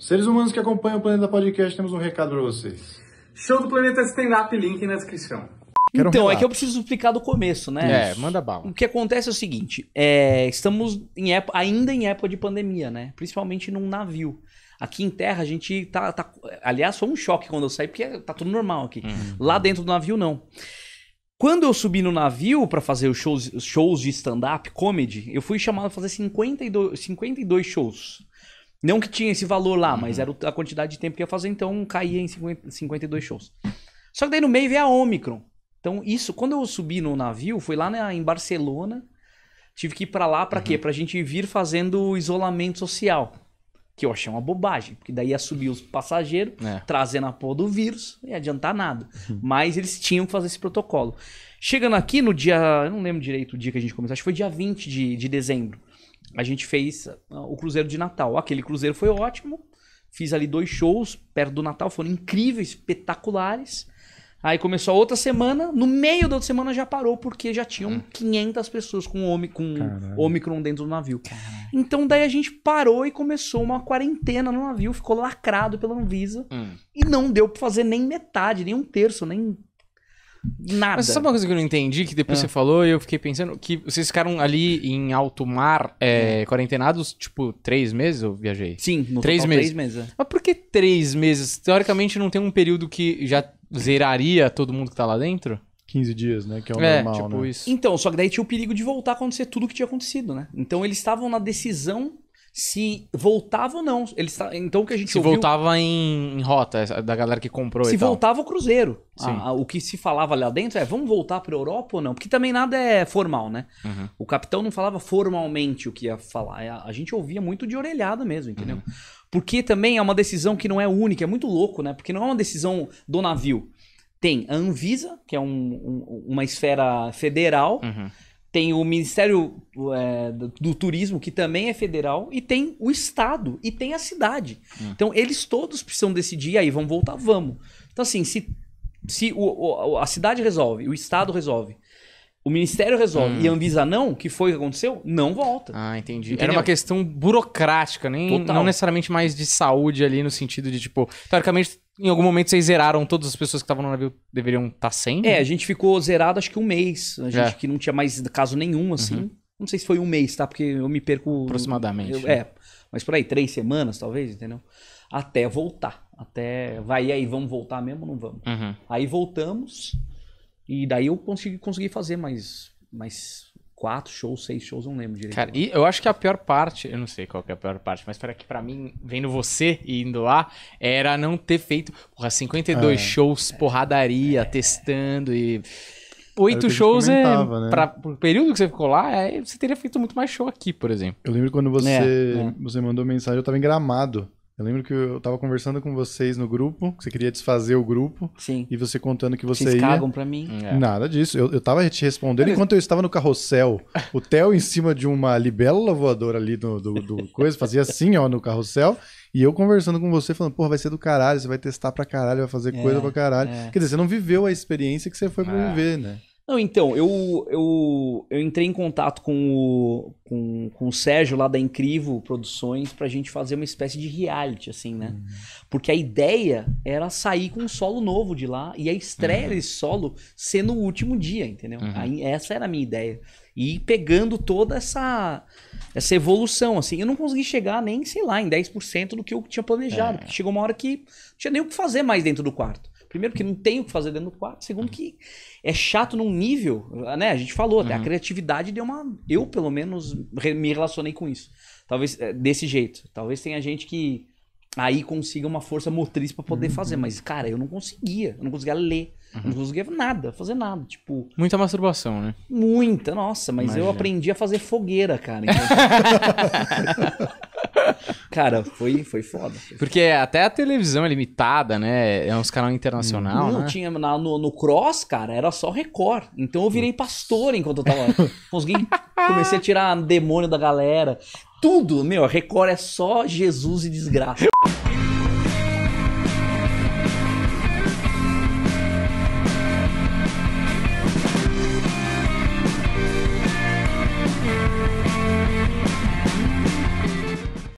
Seres humanos que acompanham o Planeta Podcast, temos um recado para vocês. Show do Planeta Stand Up, link na descrição. Quero então, é que eu preciso explicar do começo, né? É, manda bala. O que acontece é o seguinte: é, estamos em época, ainda em época de pandemia, né? Principalmente num navio. Aqui em terra a gente tá, tá. aliás, foi um choque quando eu saí, porque tá tudo normal aqui. Uhum. Lá dentro do navio, não. Quando eu subi no navio para fazer os shows, shows de stand-up, comedy, eu fui chamado a fazer 52, 52 shows. Não que tinha esse valor lá, mas uhum. era a quantidade de tempo que ia fazer, então caía em 50, 52 shows. Só que daí no meio veio é a Omicron. Então, isso, quando eu subi no navio, foi lá na, em Barcelona. Tive que ir para lá para uhum. quê? Pra gente vir fazendo isolamento social. Que eu achei uma bobagem, porque daí ia subir os passageiros, é. trazendo a porra do vírus, não ia adiantar nada. Uhum. Mas eles tinham que fazer esse protocolo. Chegando aqui no dia. Eu não lembro direito o dia que a gente começou, acho que foi dia 20 de, de dezembro a gente fez ah, o Cruzeiro de Natal. Aquele Cruzeiro foi ótimo. Fiz ali dois shows perto do Natal, foram incríveis, espetaculares. Aí começou a outra semana, no meio da outra semana já parou, porque já tinham 500 hum. pessoas com, Omi, com Omicron dentro do navio. Então daí a gente parou e começou uma quarentena no navio, ficou lacrado pela Anvisa. Hum. E não deu pra fazer nem metade, nem um terço, nem Nada. Mas sabe uma coisa que eu não entendi, que depois ah. você falou e eu fiquei pensando? Que vocês ficaram ali em alto mar, é, hum. quarentenados, tipo, três meses eu viajei? Sim, no três meses. três meses. É. Mas por que três meses? Teoricamente não tem um período que já zeraria todo mundo que tá lá dentro? 15 dias, né? Que é o é, normal, tipo né? Então, só que daí tinha o perigo de voltar a acontecer tudo o que tinha acontecido, né? Então eles estavam na decisão se voltava ou não. Eles, então o que a gente Se ouviu, voltava em, em, rota da galera que comprou Se voltava o cruzeiro. o que se falava lá dentro é, vamos voltar para Europa ou não? Porque também nada é formal, né? Uhum. O capitão não falava formalmente o que ia falar. É, a, a gente ouvia muito de orelhada mesmo, entendeu? Uhum. Porque também é uma decisão que não é única, é muito louco, né? Porque não é uma decisão do navio. Tem a Anvisa, que é um, um, uma esfera federal... Uhum tem o Ministério é, do Turismo, que também é federal, e tem o Estado, e tem a cidade. Hum. Então, eles todos precisam decidir, aí vamos voltar, vamos. Então, assim, se, se o, o, a cidade resolve, o Estado resolve, o Ministério resolve hum. e a Anvisa não, que foi o que aconteceu, não volta. Ah, entendi. Entendeu? Era uma questão burocrática, nem Total. não necessariamente mais de saúde ali no sentido de, tipo, teoricamente, em algum momento vocês zeraram todas as pessoas que estavam no navio deveriam estar tá sem? É, a gente ficou zerado acho que um mês. A gente é. que não tinha mais caso nenhum, uhum. assim. Uhum. Não sei se foi um mês, tá? Porque eu me perco. Aproximadamente. Eu, né? É. Mas por aí, três semanas, talvez, entendeu? Até voltar. Até. Vai aí, vamos voltar mesmo ou não vamos? Uhum. Aí voltamos. E daí eu consegui, consegui fazer mais, mais quatro shows, seis shows, não lembro direito. Cara, e eu acho que a pior parte, eu não sei qual é a pior parte, mas para que para mim, vendo você e indo lá, era não ter feito, porra, 52 é, shows, é, porradaria, é, testando e oito shows é, né? para o período que você ficou lá, é, você teria feito muito mais show aqui, por exemplo. Eu lembro quando é, você é. você mandou mensagem, eu tava engramado eu lembro que eu tava conversando com vocês no grupo, que você queria desfazer o grupo. Sim. E você contando que você Vocês ia. cagam pra mim. É. Nada disso. Eu, eu tava te respondendo enquanto eu estava no carrossel. O Theo em cima de uma libélula voadora ali do, do, do coisa, fazia assim, ó, no carrossel. E eu conversando com você, falando, porra, vai ser do caralho, você vai testar pra caralho, vai fazer é, coisa pra caralho. É. Quer dizer, você não viveu a experiência que você foi pra é. viver, né? Não, então, eu, eu, eu entrei em contato com o, com, com o Sérgio lá da Incrível Produções pra gente fazer uma espécie de reality, assim, né? Uhum. Porque a ideia era sair com um solo novo de lá e a estreia uhum. desse solo ser no último dia, entendeu? Uhum. essa era a minha ideia. E pegando toda essa, essa evolução, assim. Eu não consegui chegar nem, sei lá, em 10% do que eu tinha planejado. É. Porque chegou uma hora que não tinha nem o que fazer mais dentro do quarto. Primeiro que não tem o que fazer dentro do quarto. Segundo que é chato num nível, né? A gente falou, até uhum. a criatividade deu uma... Eu, pelo menos, me relacionei com isso. Talvez é, desse jeito. Talvez tenha gente que aí consiga uma força motriz para poder uhum. fazer. Mas, cara, eu não conseguia. Eu não conseguia ler. Uhum. Não conseguia nada, fazer nada. Tipo. Muita masturbação, né? Muita, nossa, mas Imagina. eu aprendi a fazer fogueira, cara. Então... Cara, foi, foi foda. Porque até a televisão é limitada, né? É uns canal internacional. Não, né? tinha na, no, no Cross, cara, era só Record. Então eu virei pastor enquanto eu tava. Consegui. Comecei a tirar demônio da galera. Tudo, meu, Record é só Jesus e desgraça.